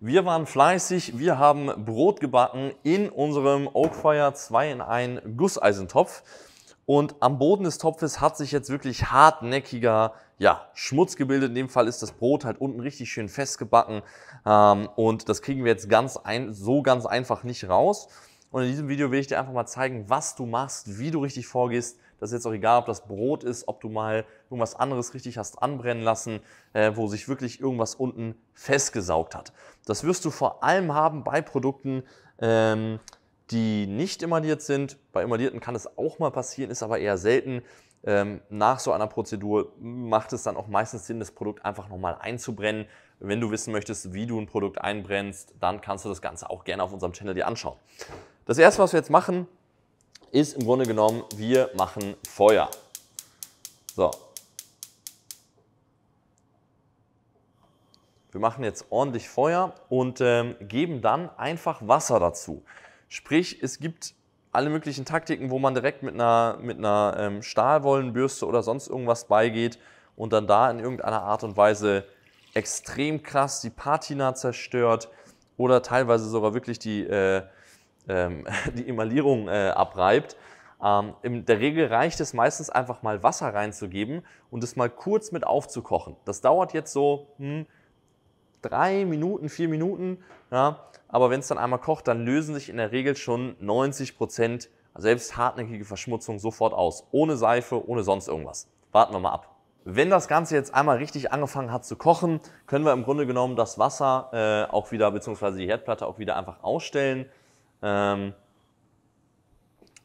Wir waren fleißig, wir haben Brot gebacken in unserem Oakfire 2 in 1 Gusseisentopf. Und am Boden des Topfes hat sich jetzt wirklich hartnäckiger ja, Schmutz gebildet. In dem Fall ist das Brot halt unten richtig schön festgebacken. Ähm, und das kriegen wir jetzt ganz ein, so ganz einfach nicht raus. Und in diesem Video will ich dir einfach mal zeigen, was du machst, wie du richtig vorgehst, das ist jetzt auch egal, ob das Brot ist, ob du mal irgendwas anderes richtig hast anbrennen lassen, äh, wo sich wirklich irgendwas unten festgesaugt hat. Das wirst du vor allem haben bei Produkten, ähm, die nicht emaliert sind. Bei emalierten kann es auch mal passieren, ist aber eher selten. Ähm, nach so einer Prozedur macht es dann auch meistens Sinn, das Produkt einfach nochmal einzubrennen. Wenn du wissen möchtest, wie du ein Produkt einbrennst, dann kannst du das Ganze auch gerne auf unserem Channel dir anschauen. Das erste, was wir jetzt machen, ist im Grunde genommen, wir machen Feuer. So. Wir machen jetzt ordentlich Feuer und ähm, geben dann einfach Wasser dazu. Sprich, es gibt alle möglichen Taktiken, wo man direkt mit einer, mit einer ähm, Stahlwollenbürste oder sonst irgendwas beigeht und dann da in irgendeiner Art und Weise extrem krass die Patina zerstört oder teilweise sogar wirklich die äh, ähm, die Emaillierung äh, abreibt. Ähm, in der Regel reicht es meistens einfach mal Wasser reinzugeben und es mal kurz mit aufzukochen. Das dauert jetzt so hm, drei Minuten, vier Minuten. Ja, aber wenn es dann einmal kocht, dann lösen sich in der Regel schon 90 Prozent selbst hartnäckige Verschmutzung sofort aus. Ohne Seife, ohne sonst irgendwas. Warten wir mal ab. Wenn das Ganze jetzt einmal richtig angefangen hat zu kochen, können wir im Grunde genommen das Wasser äh, auch wieder, beziehungsweise die Herdplatte auch wieder einfach ausstellen. Ähm,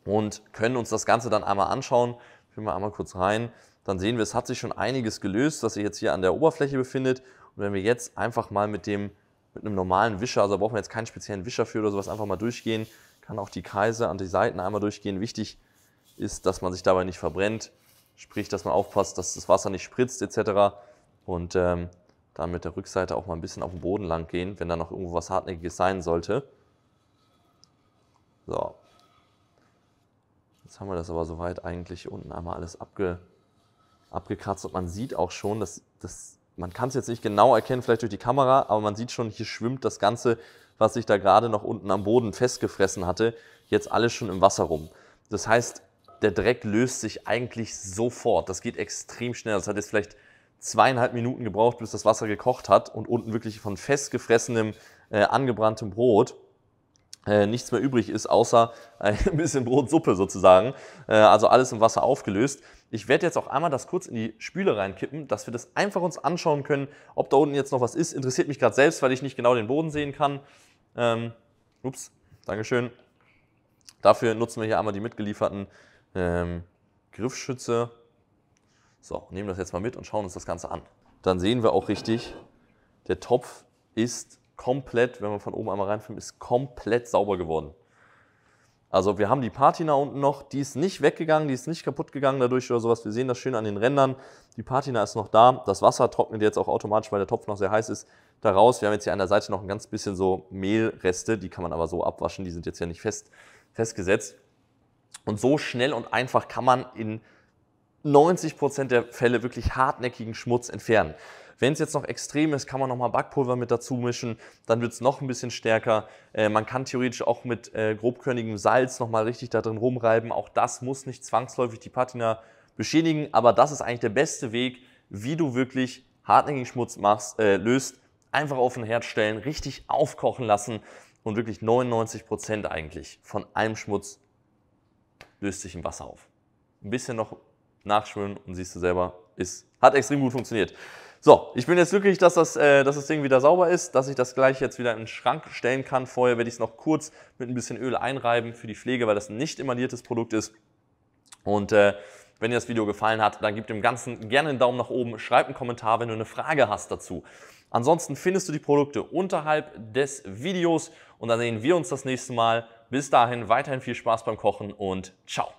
und können uns das Ganze dann einmal anschauen. Führen wir einmal kurz rein. Dann sehen wir, es hat sich schon einiges gelöst, was sich jetzt hier an der Oberfläche befindet. Und wenn wir jetzt einfach mal mit dem mit einem normalen Wischer, also da brauchen wir jetzt keinen speziellen Wischer für oder sowas, einfach mal durchgehen. Kann auch die Kreise an die Seiten einmal durchgehen. Wichtig ist, dass man sich dabei nicht verbrennt, sprich, dass man aufpasst, dass das Wasser nicht spritzt etc. Und ähm, dann mit der Rückseite auch mal ein bisschen auf den Boden lang gehen, wenn da noch irgendwo was Hartnäckiges sein sollte. So. Jetzt haben wir das aber soweit eigentlich unten einmal alles abge, abgekratzt und man sieht auch schon, dass, dass man kann es jetzt nicht genau erkennen, vielleicht durch die Kamera, aber man sieht schon, hier schwimmt das Ganze, was sich da gerade noch unten am Boden festgefressen hatte, jetzt alles schon im Wasser rum. Das heißt, der Dreck löst sich eigentlich sofort. Das geht extrem schnell. Das hat jetzt vielleicht zweieinhalb Minuten gebraucht, bis das Wasser gekocht hat und unten wirklich von festgefressenem, äh, angebranntem Brot äh, nichts mehr übrig ist, außer ein bisschen Brotsuppe sozusagen. Äh, also alles im Wasser aufgelöst. Ich werde jetzt auch einmal das kurz in die Spüle reinkippen, dass wir das einfach uns anschauen können, ob da unten jetzt noch was ist. Interessiert mich gerade selbst, weil ich nicht genau den Boden sehen kann. Ähm, ups, Dankeschön. Dafür nutzen wir hier einmal die mitgelieferten ähm, Griffschütze. So, nehmen das jetzt mal mit und schauen uns das Ganze an. Dann sehen wir auch richtig, der Topf ist komplett, wenn man von oben einmal reinfilmt, ist komplett sauber geworden. Also wir haben die Patina unten noch, die ist nicht weggegangen, die ist nicht kaputt gegangen dadurch oder sowas. Wir sehen das schön an den Rändern. Die Patina ist noch da. Das Wasser trocknet jetzt auch automatisch, weil der Topf noch sehr heiß ist, daraus. Wir haben jetzt hier an der Seite noch ein ganz bisschen so Mehlreste, die kann man aber so abwaschen, die sind jetzt ja nicht fest, festgesetzt. Und so schnell und einfach kann man in 90% Prozent der Fälle wirklich hartnäckigen Schmutz entfernen. Wenn es jetzt noch extrem ist, kann man nochmal Backpulver mit dazu mischen, dann wird es noch ein bisschen stärker. Äh, man kann theoretisch auch mit äh, grobkörnigem Salz nochmal richtig da drin rumreiben. Auch das muss nicht zwangsläufig die Patina beschädigen, aber das ist eigentlich der beste Weg, wie du wirklich hartnäckigen Schmutz machst, äh, löst. Einfach auf den Herd stellen, richtig aufkochen lassen und wirklich 99% eigentlich von allem Schmutz löst sich im Wasser auf. Ein bisschen noch nachschwimmen und siehst du selber, ist, hat extrem gut funktioniert. So, ich bin jetzt glücklich, dass das, äh, dass das Ding wieder sauber ist, dass ich das gleich jetzt wieder in den Schrank stellen kann. Vorher werde ich es noch kurz mit ein bisschen Öl einreiben für die Pflege, weil das ein nicht emailliertes Produkt ist. Und äh, wenn dir das Video gefallen hat, dann gib dem Ganzen gerne einen Daumen nach oben, schreib einen Kommentar, wenn du eine Frage hast dazu. Ansonsten findest du die Produkte unterhalb des Videos und dann sehen wir uns das nächste Mal. Bis dahin weiterhin viel Spaß beim Kochen und ciao.